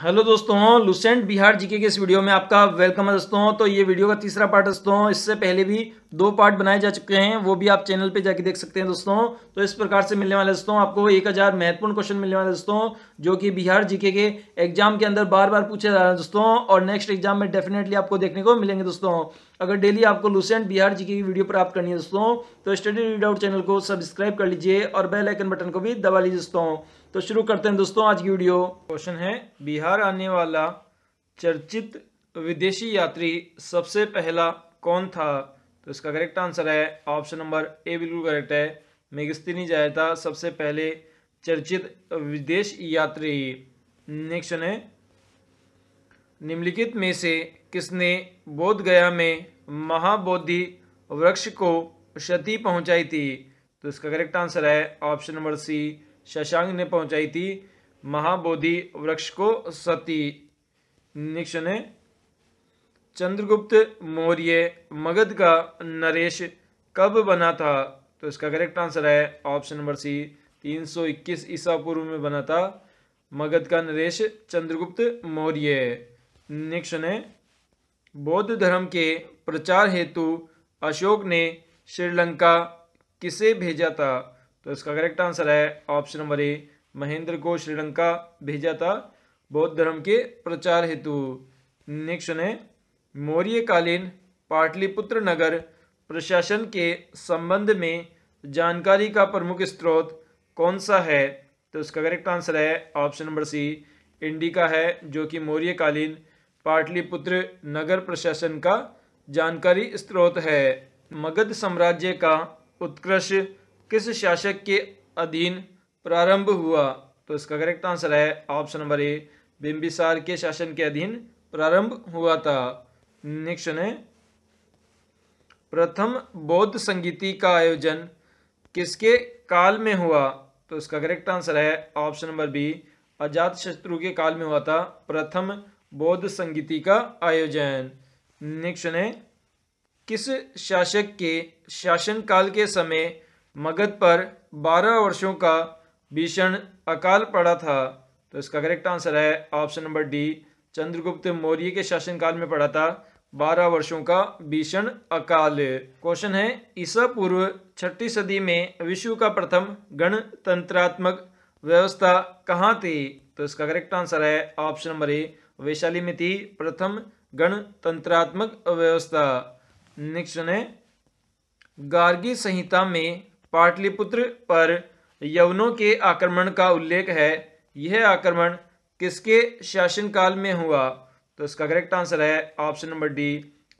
hello दोस्तों Lucent Bihar GK के इस वीडियो में आपका वेलकम है दोस्तों तो ये वीडियो का तीसरा पार्ट दोस्तों इससे पहले भी दो पार्ट बनाए जा चुके हैं वो भी आप चैनल पे जाके देख सकते हैं दोस्तों तो इस प्रकार से मिलने वाले दोस्तों आपको एक हज़ार महत्वपूर्ण क्वेश्चन मिलने वाले दोस्तों जो कि बिहार जीके के एग्जाम के अंदर बार बार पूछे जा रहे हैं दोस्तों और नेक्स्ट एग्जाम में डेफिनेटली आपको देखने को मिलेंगे दोस्तों अगर डेली आपको लुसेंट बिहार जीके की वीडियो प्राप्त करनी है दोस्तों तो स्टडी रीड आउट चैनल को सब्सक्राइब कर लीजिए और बेलाइकन बटन को भी दबा लीजिए दोस्तों तो शुरू करते हैं दोस्तों आज की वीडियो क्वेश्चन है बिहार आने वाला चर्चित विदेशी यात्री सबसे पहला कौन था तो इसका करेक्ट आंसर है ऑप्शन नंबर ए बिल्कुल करेक्ट है मेगस्तिनी जायता सबसे पहले चर्चित विदेश यात्री नेक्स्ट है निम्नलिखित में से किसने बोधगया में महाबोधि वृक्ष को क्षति पहुंचाई थी तो इसका करेक्ट आंसर है ऑप्शन नंबर सी शशांक ने पहुंचाई थी महाबोधि वृक्ष को सती निक्ष ने चंद्रगुप्त मौर्य मगध का नरेश कब बना था तो इसका करेक्ट आंसर है ऑप्शन नंबर सी 321 ईसा पूर्व में बना था मगध का नरेश चंद्रगुप्त मौर्य निक्ष ने बौद्ध धर्म के प्रचार हेतु अशोक ने श्रीलंका किसे भेजा था तो इसका करेक्ट आंसर है ऑप्शन नंबर ए महेंद्र को श्रीलंका भेजा था बौद्ध धर्म के प्रचार हेतु नेक्स्ट है मौर्यकालीन पाटलिपुत्र नगर प्रशासन के संबंध में जानकारी का प्रमुख स्रोत कौन सा है तो इसका करेक्ट आंसर है ऑप्शन नंबर सी इंडिका है जो कि मौर्यकालीन पाटलिपुत्र नगर प्रशासन का जानकारी स्रोत है मगध साम्राज्य का उत्कृष्ट किस शासक के अधीन प्रारंभ हुआ तो इसका करेक्ट आंसर है ऑप्शन नंबर ए बिंबिसार के शासन के अधीन प्रारंभ हुआ था नेक्स्ट है प्रथम बौद्ध संगीति का आयोजन किसके काल में हुआ तो इसका करेक्ट आंसर है option number B Ajatashatru के काल में हुआ था प्रथम बौद्ध संगीति का आयोजन नेक्स्ट है किस शासक के शासनकाल के समय मगध पर बारह वर्षों का भीषण अकाल पड़ा था तो इसका करेक्ट आंसर है option number D Chandragupta Maurya के शासनकाल में पड़ा था बारह वर्षों का भीषण अकाल क्वेश्चन है ईसा पूर्व छठी सदी में विश्व का प्रथम गणतंत्रात्मक व्यवस्था कहाँ थी तो इसका करेक्ट आंसर है ऑप्शन नंबर ए वैशाली में थी प्रथम गणतंत्रात्मक व्यवस्था नेक्स्ट है गार्गी संहिता में पाटलिपुत्र पर यवनों के आक्रमण का उल्लेख है यह आक्रमण किसके शासनकाल में हुआ तो इसका करेक्ट आंसर है option number D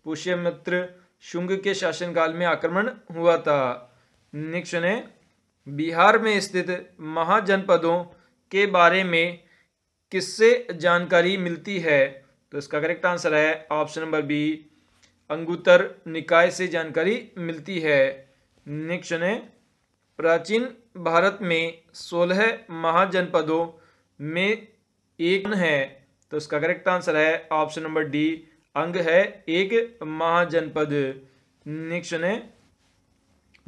Pushyamitra Shunga के शासनकाल में आक्रमण हुआ था नेक्स्ट है बिहार में स्थित महाजनपदों के बारे में किससे जानकारी मिलती है तो इसका करेक्ट आंसर है option number B Anguttara Nikaya से जानकारी मिलती है नेक्स्ट है प्राचीन भारत में सोलह महाजनपदों में एक है तो इसका करेक्ट आंसर है ऑप्शन नंबर डी अंग है एक महाजनपद नेक्स्ट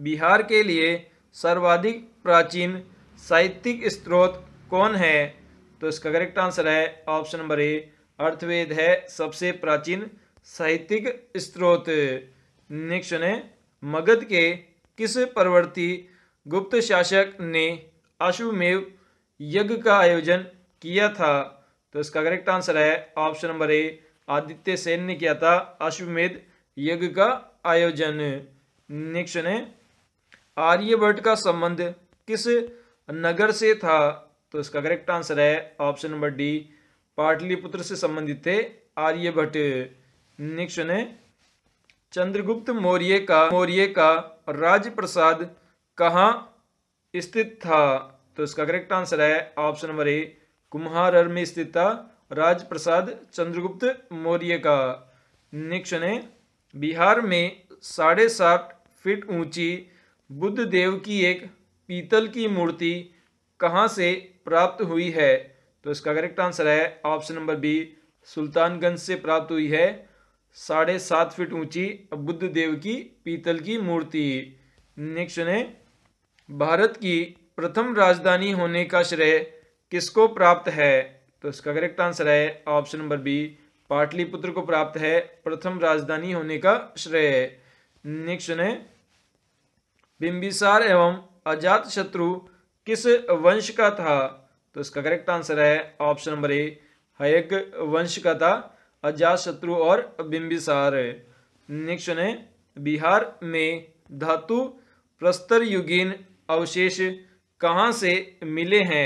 बिहार के लिए सर्वाधिक प्राचीन साहित्यिक स्त्रोत कौन है तो इसका करेक्ट आंसर है ऑप्शन नंबर ए अर्थवेद है सबसे प्राचीन साहित्यिक स्त्रोत नेक्स्ट मगध के किस पर्वती गुप्त शासक ने आशुमेव यज्ञ का आयोजन किया था तो इसका करेक्ट आंसर है option number A Aditya Sen ने किया था अश्वमेध यज्ञ का आयोजन नेक्स्ट ने आर्यभट्ट का संबंध किस नगर से था तो इसका करेक्ट आंसर है ऑप्शन नंबर डी पाटलिपुत्र से संबंधित थे आर्यभट्ट नेक्स्ट ने चंद्रगुप्त मौर्य का मौर्य का राजप्रसाद कहाँ स्थित था तो इसका करेक्ट आंसर है ऑप्शन नंबर ए कुम्हार में स्थित था राजप्रसाद चंद्रगुप्त मौर्य का नेक्स्ट है बिहार में साढ़े सात फीट ऊंची बुद्ध देव की एक पीतल की मूर्ति कहाँ से प्राप्त हुई है तो इसका करेक्ट आंसर है ऑप्शन नंबर बी सुल्तानगंज से प्राप्त हुई है साढ़े सात फीट ऊंची बुद्ध देव की पीतल की मूर्ति नेक्स्ट है भारत की प्रथम राजधानी होने का श्रेय किसको प्राप्त है तो इसका करेक्ट आंसर है ऑप्शन नंबर बी पाटलिपुत्र को प्राप्त है प्रथम राजधानी होने का श्रेय नेक्स्ट है बिंबिसार एवं अजात शत्रु किस वंश का था तो इसका करेक्ट आंसर है ऑप्शन नंबर ए हयक वंश का था अजात शत्रु और बिंबिसार नेक्स्ट है बिहार में धातु प्रस्तर युगीन अवशेष कहाँ से मिले हैं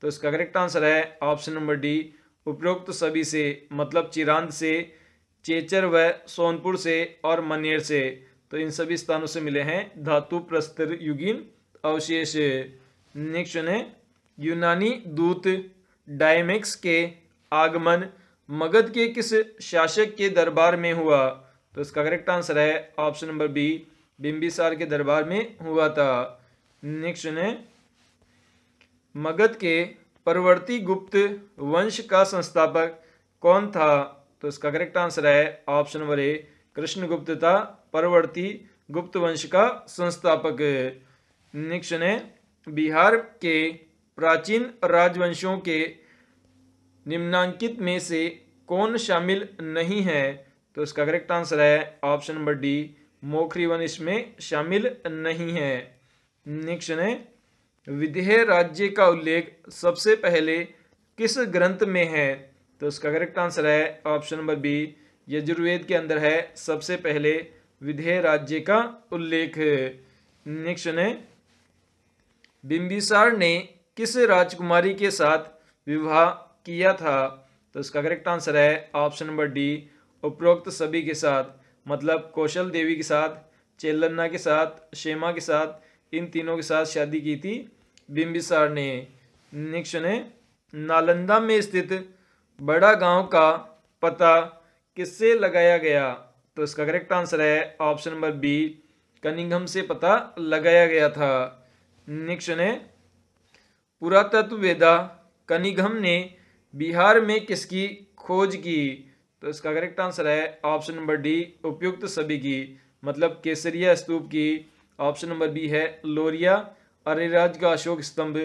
तो इसका करेक्ट आंसर है ऑप्शन नंबर डी उपरोक्त सभी से मतलब चिरांद से चेचर व सोनपुर से और मनेर से तो इन सभी स्थानों से मिले हैं धातु प्रस्तर युगीन अवशेष नेक्स्ट है यूनानी दूत डायमेक्स के आगमन मगध के किस शासक के दरबार में हुआ तो इसका करेक्ट आंसर है ऑप्शन नंबर बी बिम्बिसार के दरबार में हुआ था नेक्स्ट ने मगध के परवर्ती गुप्त वंश का संस्थापक कौन था तो इसका करेक्ट आंसर है ऑप्शन नंबर ए कृष्णगुप्त था परवर्ती गुप्त वंश का संस्थापक नेक्स्ट बिहार के प्राचीन राजवंशों के निम्नांकित में से कौन शामिल नहीं है तो इसका करेक्ट आंसर है ऑप्शन नंबर डी मोखरी वंश में शामिल नहीं है नेक्स्ट है विधेय राज्य का उल्लेख सबसे पहले किस ग्रंथ में है तो उसका करेक्ट आंसर है ऑप्शन नंबर बी यजुर्वेद के अंदर है सबसे पहले विधेय राज्य का उल्लेख नेक्स्ट है बिंबिसार ने किस राजकुमारी के साथ विवाह किया था तो इसका करेक्ट आंसर है ऑप्शन नंबर डी उपरोक्त सभी के साथ मतलब कौशल देवी के साथ चेलन्ना के साथ शेमा के साथ इन तीनों के साथ शादी की थी बिम्बिसार ने नेक्स्ट है नालंदा में स्थित बड़ा गांव का पता किससे लगाया गया तो इसका करेक्ट आंसर है ऑप्शन नंबर बी कनिंगम से पता लगाया गया था नेक्स्ट है पुरातत्ववेदा कनिघम ने बिहार में किसकी खोज की तो इसका करेक्ट आंसर है ऑप्शन नंबर डी उपयुक्त सभी की मतलब केसरिया स्तूप की ऑप्शन नंबर बी है लोरिया अरेराज का अशोक स्तंभ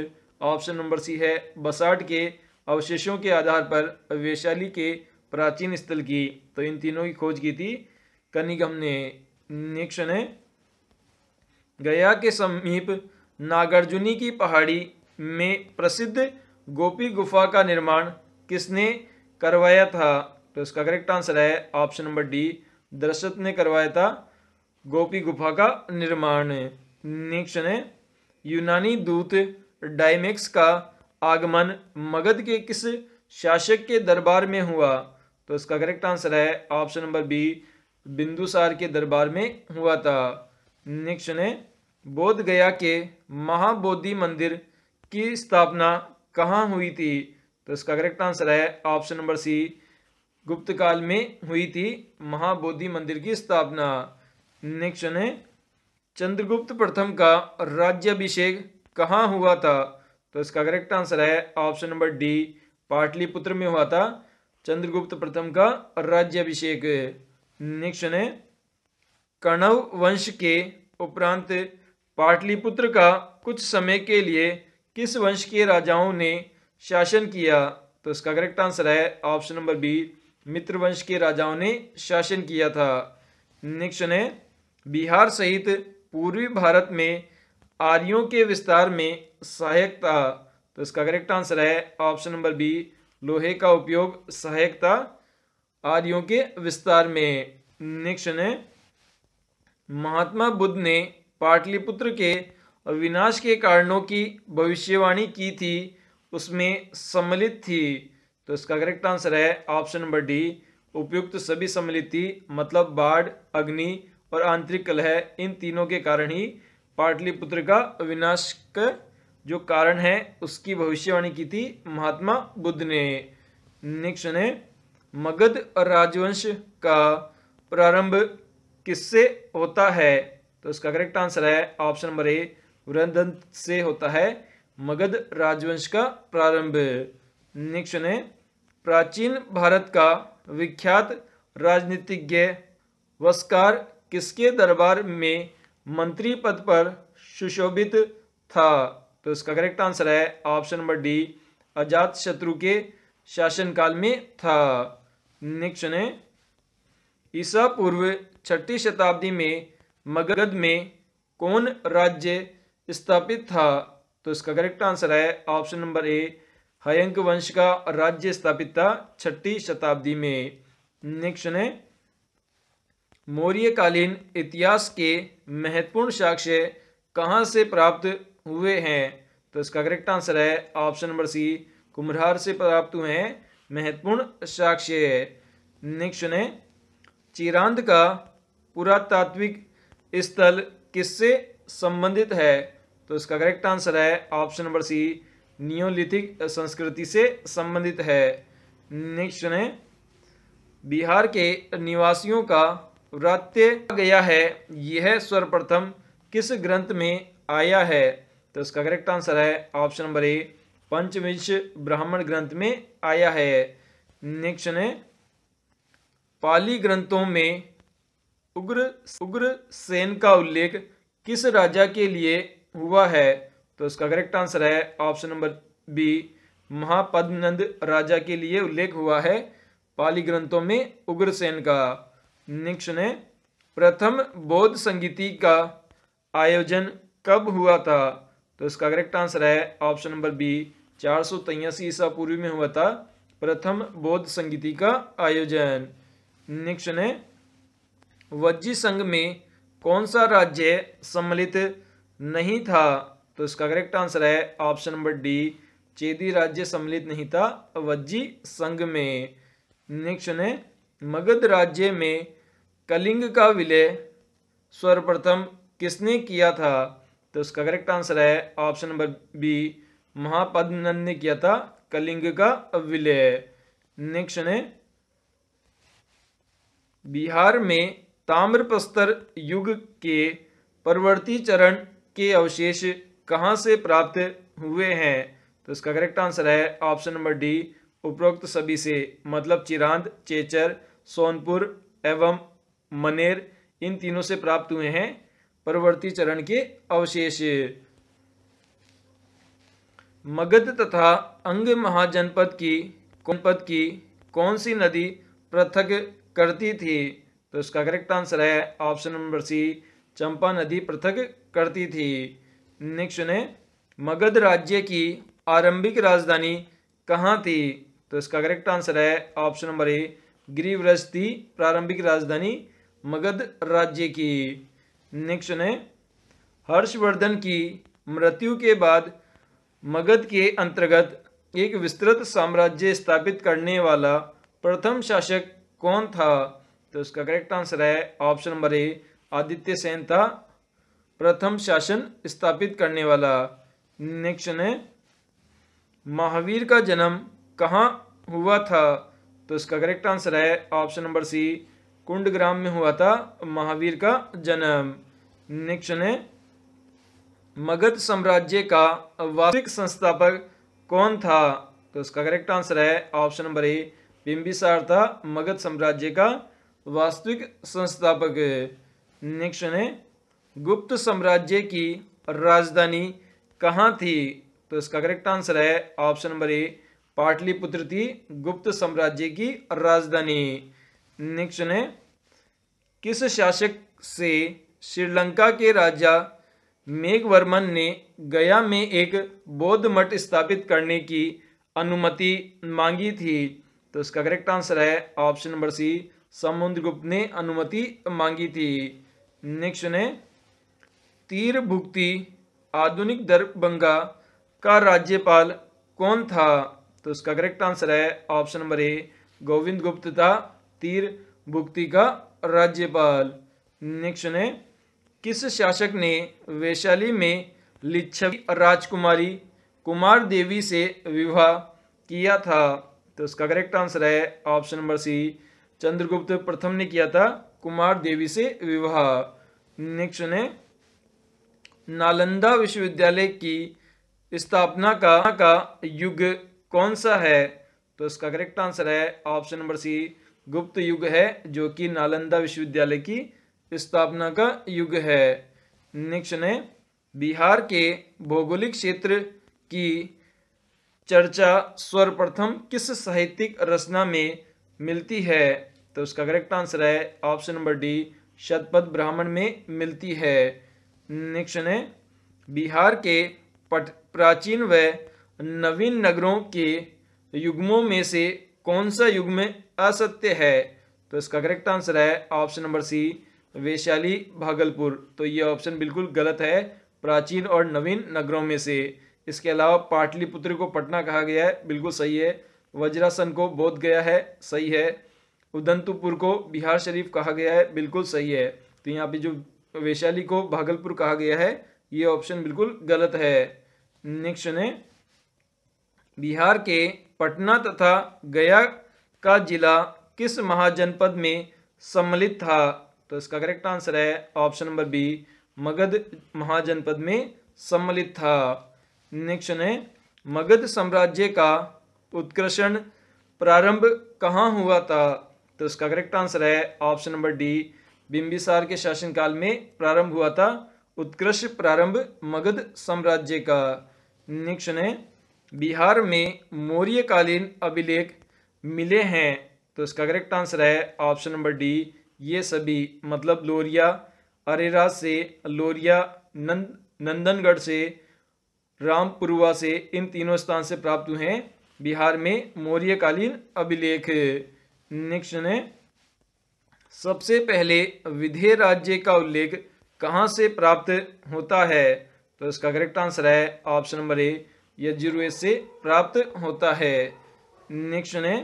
ऑप्शन नंबर सी है बसाट के अवशेषों के आधार पर वैशाली के प्राचीन स्थल की तो इन तीनों की खोज की थी कनिगम ने निक्षण है गया के समीप नागार्जुनी की पहाड़ी में प्रसिद्ध गोपी गुफा का निर्माण किसने करवाया था तो इसका करेक्ट आंसर है ऑप्शन नंबर डी दर्शत ने करवाया था गोपी गुफा का निर्माण नेक्स्ट है यूनानी दूत डायमेक्स का आगमन मगध के किस शासक के दरबार में हुआ तो इसका करेक्ट आंसर है ऑप्शन नंबर बी बिंदुसार के दरबार में हुआ था नेक्स्ट है बोध गया के महाबोधि मंदिर की स्थापना कहाँ हुई थी तो इसका करेक्ट आंसर है ऑप्शन नंबर सी गुप्त काल में हुई थी महाबोधि मंदिर की स्थापना नेक्स्ट है चंद्रगुप्त प्रथम का राज्यभिषेक कहाँ हुआ था तो इसका करेक्ट आंसर है ऑप्शन नंबर डी पाटलिपुत्र में हुआ था चंद्रगुप्त प्रथम का राज्यभिषेक नेक्स्ट है कणव वंश के उपरांत पाटलिपुत्र का कुछ समय के लिए किस वंश के राजाओं ने शासन किया तो इसका करेक्ट आंसर है ऑप्शन नंबर बी मित्र वंश के राजाओं ने शासन किया था नेक्स्ट है बिहार सहित पूर्वी भारत में आर्यों के विस्तार में सहायक था तो इसका करेक्ट आंसर है ऑप्शन नंबर बी लोहे का उपयोग सहायक था आर्यों के विस्तार में नेक्स्ट है महात्मा बुद्ध ने पाटलिपुत्र के विनाश के कारणों की भविष्यवाणी की थी उसमें सम्मिलित थी तो इसका करेक्ट आंसर है ऑप्शन नंबर डी उपयुक्त सभी सम्मिलित थी मतलब बाढ़ अग्नि और आंतरिक कलह इन तीनों के कारण ही पाटलिपुत्र का विनाश का जो कारण है उसकी भविष्यवाणी की थी महात्मा बुद्ध ने नेक्स्ट ने मगध और राजवंश का प्रारंभ किससे होता है तो इसका करेक्ट आंसर है ऑप्शन नंबर ए वृंदन से होता है मगध राजवंश का प्रारंभ नेक्स्ट ने प्राचीन भारत का विख्यात राजनीतिज्ञ वस्कार किसके दरबार में मंत्री पद पर सुशोभित था तो इसका करेक्ट आंसर है option number D Ajatashatru के शासनकाल में था नेक्स्ट सुने ईसा पूर्व छठी शताब्दी में मगध में कौन राज्य स्थापित था तो इसका करेक्ट आंसर है ऑप्शन नंबर ए हयंक वंश का राज्य स्थापित था छठी शताब्दी में नेक्स्ट ने मौर्यकालीन इतिहास के महत्वपूर्ण साक्ष्य कहाँ से प्राप्त हुए हैं तो इसका करेक्ट आंसर है ऑप्शन नंबर सी कुम्हार से प्राप्त हुए हैं महत्वपूर्ण साक्ष्य है नेक्स्ट सुने चिरांद का पुरातात्विक स्थल किससे संबंधित है तो इसका करेक्ट आंसर है ऑप्शन नंबर सी नियोलिथिक संस्कृति से संबंधित है नेक्स्ट ने बिहार के निवासियों का व्रात्य गया है यह सर्वप्रथम किस ग्रंथ में आया है तो इसका करेक्ट आंसर है option number A Panchavimsha Brahmana ग्रंथ में आया है नेक्स्ट है पाली ग्रंथों में उग्र उग्र सेन का उल्लेख किस राजा के लिए हुआ है तो इसका करेक्ट आंसर है ऑप्शन नंबर बी महापद्मनंद राजा के लिए उल्लेख हुआ है पाली ग्रंथों में उग्रसेन का नेक्स्ट ने प्रथम बौद्ध संगीति का आयोजन कब हुआ था तो इसका करेक्ट आंसर है ऑप्शन नंबर बी चार सौ तियासी ईसा पूर्वी में हुआ था प्रथम बौद्ध संगीति का आयोजन निक्ष ने वज्जी संघ में कौन सा राज्य सम्मिलित नहीं था तो इसका करेक्ट आंसर है ऑप्शन नंबर डी चेदी राज्य सम्मिलित नहीं था वज्जी संघ में नेक्स्ट ने मगध राज्य में कलिंग का विलय सर्वप्रथम किसने किया था तो उसका करेक्ट आंसर है ऑप्शन नंबर बी महापद्मनंद ने किया था कलिंग का विलय नेक्स्ट है बिहार में ताम्रपस्तर युग के परवर्ती चरण के अवशेष कहाँ से प्राप्त हुए हैं तो इसका करेक्ट आंसर है ऑप्शन नंबर डी उपरोक्त सभी से मतलब चिरांद चेचर सोनपुर एवं मनेर इन तीनों से प्राप्त हुए हैं परवर्ती चरण के अवशेष मगध तथा अंग महाजनपद की जनपद की कौन सी नदी पृथक करती थी तो इसका करेक्ट आंसर है ऑप्शन नंबर सी चंपा नदी पृथक करती थी नेक्स्ट ने मगध राज्य की आरंभिक राजधानी कहाँ थी तो इसका करेक्ट आंसर है ऑप्शन नंबर ए गिरिव्रज थी प्रारंभिक राजधानी मगध राज्य की नेक्स्ट ने हर्षवर्धन की मृत्यु के बाद मगध के अंतर्गत एक विस्तृत साम्राज्य स्थापित करने वाला प्रथम शासक कौन था तो इसका करेक्ट आंसर है option number A Aditya Sen था प्रथम शासन स्थापित करने वाला नेक्स्ट ने महावीर का जन्म कहाँ हुआ था तो इसका करेक्ट आंसर है option number C Kundagrama में हुआ था महावीर का जन्म नेक्स्ट तो है मगध साम्राज्य का वास्तविक संस्थापक कौन था तो उसका करेक्ट आंसर है ऑप्शन नंबर ए बिंबिसार था मगध साम्राज्य का वास्तविक संस्थापक नेक्स्ट है गुप्त साम्राज्य की राजधानी कहाँ थी तो इसका करेक्ट आंसर है ऑप्शन नंबर ए पाटलिपुत्र थी गुप्त साम्राज्य की राजधानी नेक्स्ट है किस शासक से श्रीलंका के राजा मेघवर्मन ने गया में एक बौद्ध मठ स्थापित करने की अनुमति मांगी थी तो इसका करेक्ट आंसर है ऑप्शन नंबर सी समुद्रगुप्त ने अनुमति मांगी थी नेक्स्ट ने तीर भुक्ति आधुनिक दरभंगा का राज्यपाल कौन था तो इसका करेक्ट आंसर है option number A Govind Gupta था तीर भुक्ति का राज्यपाल नेक्स्ट ने किस शासक ने वैशाली में लिच्छवी राजकुमारी कुमार देवी से विवाह किया था तो इसका करेक्ट आंसर है ऑप्शन नंबर सी चंद्रगुप्त प्रथम ने किया था कुमार देवी से विवाह नेक्स्ट ने नालंदा विश्वविद्यालय की स्थापना का का युग कौन सा है तो इसका करेक्ट आंसर है ऑप्शन नंबर सी गुप्त युग है जो कि नालंदा विश्वविद्यालय की स्थापना का युग है नेक्स्ट ने बिहार के भौगोलिक क्षेत्र की चर्चा सर्वप्रथम किस साहित्यिक रचना में मिलती है तो उसका करेक्ट आंसर है option number D Shatapatha Brahmana में मिलती है नेक्स्ट ने बिहार के पट प्राचीन व नवीन नगरों के युग्मों में से कौन सा युग्म असत्य है तो इसका करेक्ट आंसर है option number C Vaishali Bhagalpur तो ये ऑप्शन बिल्कुल गलत है प्राचीन और नवीन नगरों में से इसके अलावा पाटलिपुत्र को पटना कहा गया है बिल्कुल सही है वज्रासन को बोध गया है सही है उदंतुपुर को बिहार शरीफ कहा गया है बिल्कुल सही है तो यहाँ पे जो वैशाली को भागलपुर कहा गया है ये ऑप्शन बिल्कुल गलत है नेक्स्ट ने बिहार के पटना तथा गया का जिला किस महाजनपद में सम्मिलित था तो इसका करेक्ट आंसर है ऑप्शन नंबर बी मगध महाजनपद में सम्मिलित था नेक्स्ट है मगध साम्राज्य का उत्कर्षण प्रारंभ कहाँ हुआ था तो इसका करेक्ट आंसर है ऑप्शन नंबर डी बिंबिसार के शासनकाल में प्रारंभ हुआ था उत्कृष्ट प्रारंभ मगध साम्राज्य का नेक्स्ट है बिहार में मौर्यकालीन अभिलेख मिले हैं तो इसका करेक्ट आंसर है ऑप्शन नंबर डी ये सभी मतलब लोरिया अरेरा से लोरिया नंद नंदनगढ़ से रामपुरुआ से इन तीनों स्थान से प्राप्त हुए हैं बिहार में मौर्यकालीन अभिलेख नेक्स्ट ने सबसे पहले विधेय राज्य का उल्लेख कहाँ से प्राप्त होता है तो इसका करेक्ट आंसर है ऑप्शन नंबर ए यजुर्वेद से प्राप्त होता है नेक्स्ट है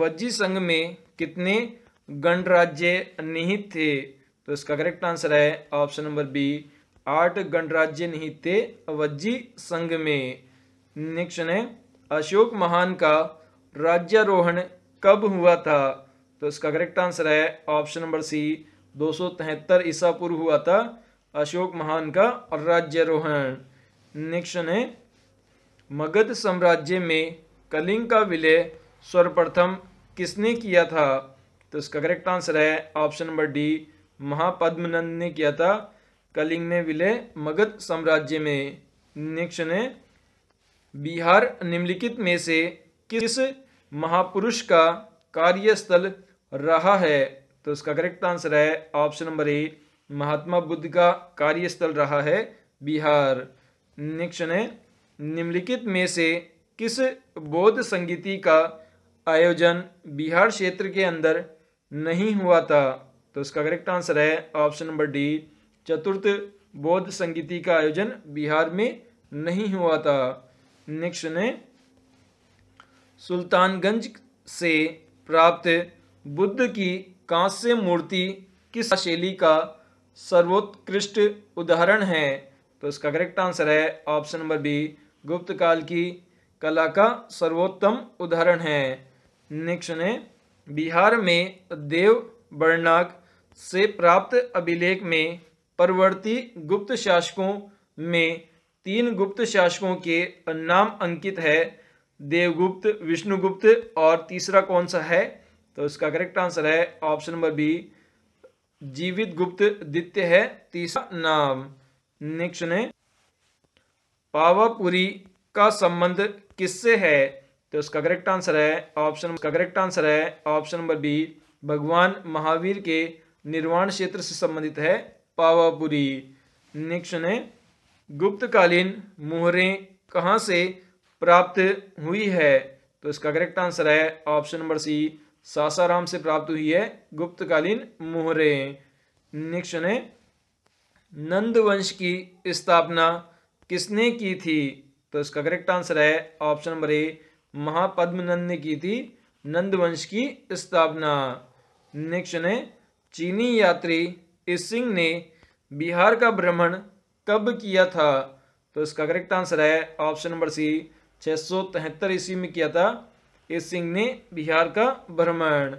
वज्जी संघ में कितने गणराज्य निहित थे तो इसका करेक्ट आंसर है ऑप्शन नंबर बी आठ गणराज्य निहित थे वज्जी संघ में नेक्स्ट है अशोक महान का राज्यारोहण कब हुआ था तो इसका करेक्ट आंसर है ऑप्शन नंबर सी दो सौ तिहत्तर ईसा पूर्व हुआ था अशोक महान का राज्यारोहण नेक्स्ट है मगध साम्राज्य में कलिंग का विलय सर्वप्रथम किसने किया था तो इसका करेक्ट आंसर है ऑप्शन नंबर डी महापद्मनंद ने किया था कलिंग ने विलय मगध साम्राज्य में नेक्स्ट ने बिहार निम्नलिखित में से किस महापुरुष का कार्यस्थल रहा है तो इसका करेक्ट आंसर है option number A Mahatma Buddha का कार्यस्थल रहा है बिहार नेक्स्ट ने निम्नलिखित में से किस बौद्ध संगीति का आयोजन बिहार क्षेत्र के अंदर नहीं हुआ था तो इसका करेक्ट आंसर है ऑप्शन नंबर डी चतुर्थ बौद्ध संगीति का आयोजन बिहार में नहीं हुआ था नेक्स्ट ने सुल्तानगंज से प्राप्त बुद्ध की कांस्य मूर्ति किस शैली का सर्वोत्कृष्ट उदाहरण है तो इसका करेक्ट आंसर है ऑप्शन नंबर बी गुप्त काल की कला का सर्वोत्तम उदाहरण है नेक्स्ट ने बिहार में देव वर्णाक से प्राप्त अभिलेख में परवर्ती गुप्त शासकों में तीन गुप्त शासकों के नाम अंकित है देवगुप्त विष्णुगुप्त और तीसरा कौन सा है तो इसका करेक्ट आंसर है option number B Jivitagupta द्वितीय है तीसरा नाम नेक्स्ट ने पावापुरी का संबंध किससे है तो उसका करेक्ट आंसर है ऑप्शन का करेक्ट आंसर है ऑप्शन नंबर बी भगवान महावीर के निर्वाण क्षेत्र से संबंधित है पावापुरी नेक्स्ट है गुप्तकालीन मोहरें कहाँ से प्राप्त हुई है तो इसका करेक्ट आंसर है ऑप्शन नंबर सी सासाराम से प्राप्त हुई है गुप्तकालीन मोहरें नेक्स्ट है नंद वंश की स्थापना किसने की थी तो इसका करेक्ट आंसर है ऑप्शन नंबर ए महापद्मनंद ने की थी नंद वंश की स्थापना नेक्स्ट है चीनी यात्री इस सिंह ने बिहार का भ्रमण कब किया था तो इसका करेक्ट आंसर है ऑप्शन नंबर सी छह सौ तिहत्तर ईस्वी में किया था इस सिंह ने बिहार का भ्रमण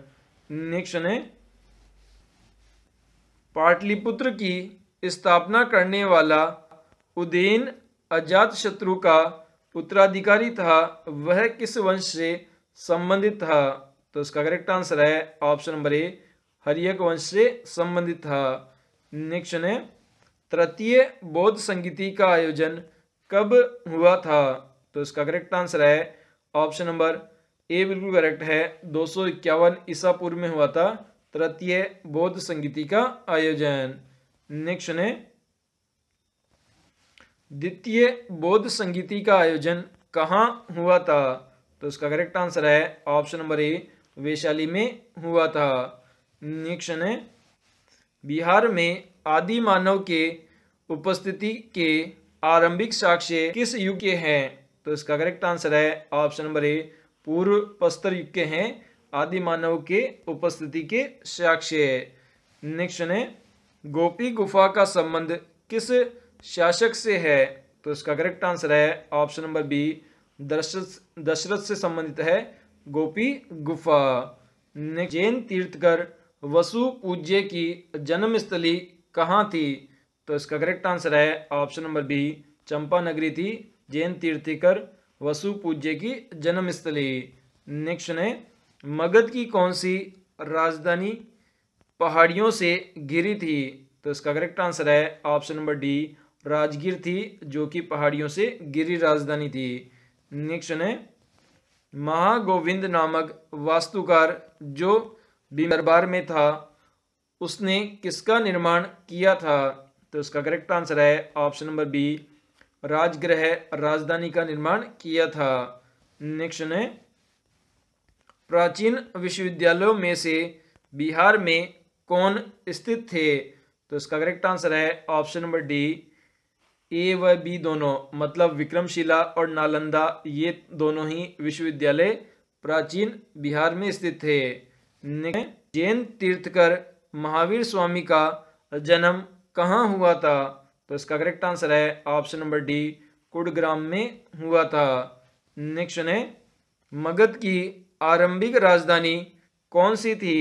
नेक्स्ट है पाटलिपुत्र की स्थापना करने वाला उदयन अजात शत्रु का उत्तराधिकारी था वह किस वंश से संबंधित था तो इसका करेक्ट आंसर है ऑप्शन नंबर ए हरियक वंश से संबंधित था नेक्स्ट है तृतीय बौद्ध संगीति का आयोजन कब हुआ था तो इसका करेक्ट आंसर है ऑप्शन नंबर ए बिल्कुल करेक्ट है दो सौ इक्यावन ईसा पूर्व में हुआ था तृतीय बौद्ध संगीति का आयोजन नेक्स्ट है द्वितीय बौद्ध संगीति का आयोजन कहाँ हुआ था तो इसका करेक्ट आंसर है ऑप्शन नंबर ए वैशाली में हुआ था निरीक्षण है बिहार में आदि मानव के उपस्थिति के आरंभिक साक्ष्य किस युग के हैं तो इसका करेक्ट आंसर है ऑप्शन नंबर ए पूर्व पस्तर युग के हैं आदि मानव के उपस्थिति के साक्ष्य नेक्स्ट है गोपी गुफा का संबंध किस शासक से है तो इसका करेक्ट आंसर है option number B Dasharatha Dasharatha से संबंधित है गोपी गुफा जैन तीर्थकर वसु पूज्य की जन्मस्थली कहाँ थी तो इसका करेक्ट आंसर है option number B Champa Nagari थी जैन तीर्थिकर वसु पूज्य की जन्मस्थली नेक्स्ट ने मगध की कौन सी राजधानी पहाड़ियों से घिरी थी तो इसका करेक्ट आंसर है ऑप्शन नंबर डी राजगीर थी जो कि पहाड़ियों से गिरी राजधानी थी नेक्स्ट है महागोविंद नामक वास्तुकार जो दरबार में था उसने किसका निर्माण किया था तो इसका करेक्ट आंसर है ऑप्शन नंबर बी राजगृह राजधानी का निर्माण किया था नेक्स्ट है प्राचीन विश्वविद्यालयों में से बिहार में कौन स्थित थे तो इसका करेक्ट आंसर है ऑप्शन नंबर डी ए व बी दोनों मतलब विक्रमशिला और नालंदा ये दोनों ही विश्वविद्यालय प्राचीन बिहार में स्थित थे जैन तीर्थकर महावीर स्वामी का जन्म कहाँ हुआ था तो इसका करेक्ट आंसर है ऑप्शन नंबर डी कुडग्राम में हुआ था नेक्स्ट है मगध की आरंभिक राजधानी कौन सी थी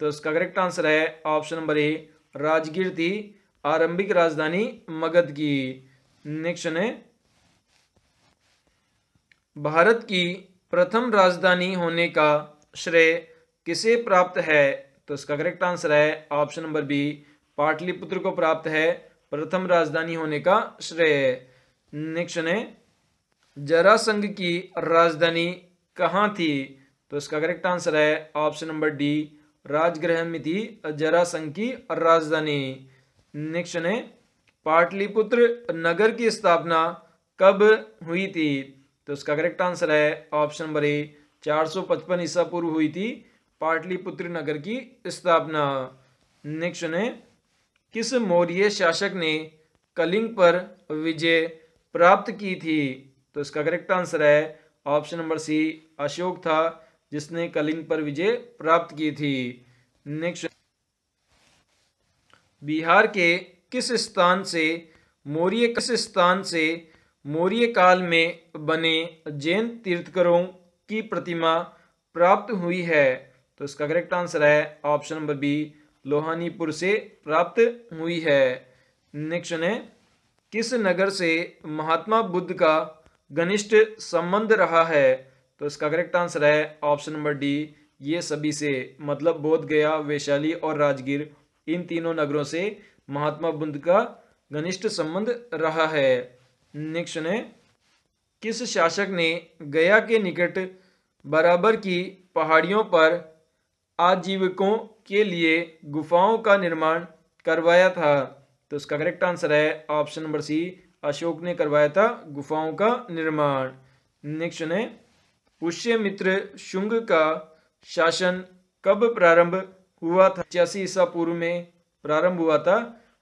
तो इसका करेक्ट आंसर है ऑप्शन नंबर ए राजगीर थी आरंभिक राजधानी मगध की नेक्स्ट है भारत की प्रथम राजधानी होने का श्रेय किसे प्राप्त है तो इसका करेक्ट आंसर है ऑप्शन नंबर बी पाटलिपुत्र को प्राप्त है प्रथम राजधानी होने का श्रेय नेक्स्ट है जरासंघ की राजधानी कहाँ थी तो इसका करेक्ट आंसर है ऑप्शन नंबर डी राजगृह में थी जरासंघ की राजधानी नेक्स्ट है पाटलिपुत्र नगर की स्थापना कब हुई थी तो उसका करेक्ट आंसर है ऑप्शन नंबर ए चार सौ पचपन ईसा पूर्व हुई थी पाटलिपुत्र नगर की स्थापना नेक्स्ट है किस मौर्य शासक ने कलिंग पर विजय प्राप्त की थी तो इसका करेक्ट आंसर है ऑप्शन नंबर सी अशोक था जिसने कलिंग पर विजय प्राप्त की थी नेक्स्ट बिहार के किस स्थान से मौर्य किस स्थान से मौर्य काल में बने जैन तीर्थकरों की प्रतिमा प्राप्त हुई है तो इसका करेक्ट आंसर है ऑप्शन नंबर बी लोहानीपुर से प्राप्त हुई है नेक्स्ट है किस नगर से महात्मा बुद्ध का घनिष्ठ संबंध रहा है तो इसका करेक्ट आंसर है ऑप्शन नंबर डी ये सभी से मतलब बोध गया वैशाली और राजगीर इन तीनों नगरों से महात्मा बुद्ध का घनिष्ठ संबंध रहा है नेक्स्ट है किस शासक ने गया के निकट बराबर की पहाड़ियों पर आजीविकों के लिए गुफाओं का निर्माण करवाया था तो इसका करेक्ट आंसर है ऑप्शन नंबर सी अशोक ने करवाया था गुफाओं का निर्माण नेक्स्ट ने पुष्य मित्र शुंग का शासन कब प्रारंभ हुआ था छियासी ईसा पूर्व में प्रारंभ हुआ था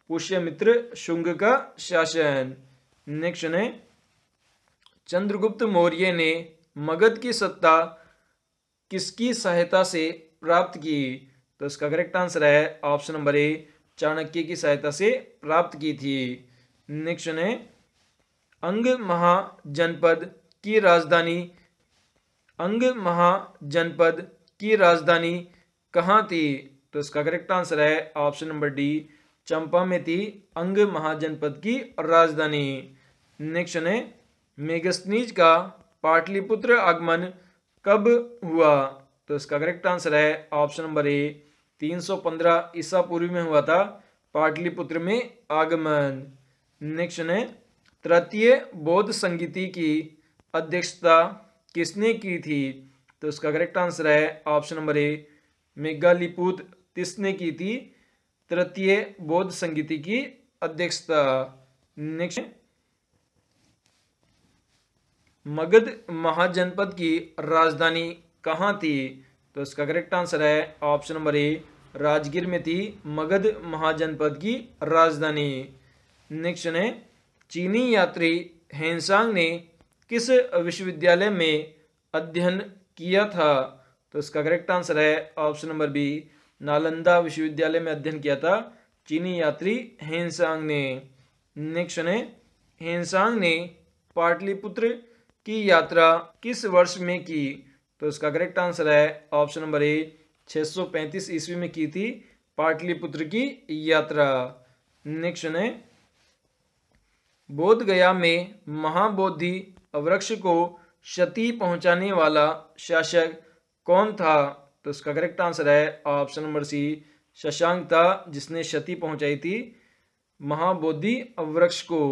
पुष्यमित्र शुंग का शासन नेक्स्ट है चंद्रगुप्त मौर्य ने मगध की सत्ता किसकी सहायता से प्राप्त की तो इसका करेक्ट आंसर है ऑप्शन नंबर ए चाणक्य की सहायता से प्राप्त की थी नेक्स्ट है अंग महाजनपद की राजधानी अंग महाजनपद की राजधानी कहाँ थी तो इसका करेक्ट आंसर है ऑप्शन नंबर डी चंपा में थी अंग महाजनपद की राजधानी नेक्स्ट है मेगस्नीज का पाटलिपुत्र आगमन कब हुआ तो इसका करेक्ट आंसर है ऑप्शन नंबर ए 315 ईसा पूर्व में हुआ था पाटलिपुत्र में आगमन नेक्स्ट है तृतीय बौद्ध संगीति की अध्यक्षता किसने की थी तो इसका करेक्ट आंसर है option number A Moggaliputta Tissa की थी तृतीय बौद्ध संगीति की अध्यक्षता नेक्स्ट मगध महाजनपद की राजधानी कहाँ थी तो इसका करेक्ट आंसर है ऑप्शन नंबर ए राजगीर में थी मगध महाजनपद की राजधानी नेक्स्ट है चीनी यात्री हेंसांग ने किस विश्वविद्यालय में अध्ययन किया था तो इसका करेक्ट आंसर है ऑप्शन नंबर बी नालंदा विश्वविद्यालय में अध्ययन किया था चीनी यात्री हेनसांग ने नेक्स्ट ने हेनसांग ने पाटलिपुत्र की यात्रा किस वर्ष में की तो इसका करेक्ट आंसर है ऑप्शन नंबर ए 635 ईस्वी में की थी पाटलिपुत्र की यात्रा नेक्स्ट ने बोध गया में महाबोधि अवृक्ष को क्षति पहुंचाने वाला शासक कौन था तो इसका करेक्ट आंसर है ऑप्शन नंबर सी शशांक था जिसने क्षति पहुंचाई थी महाबोधि अवृक्ष को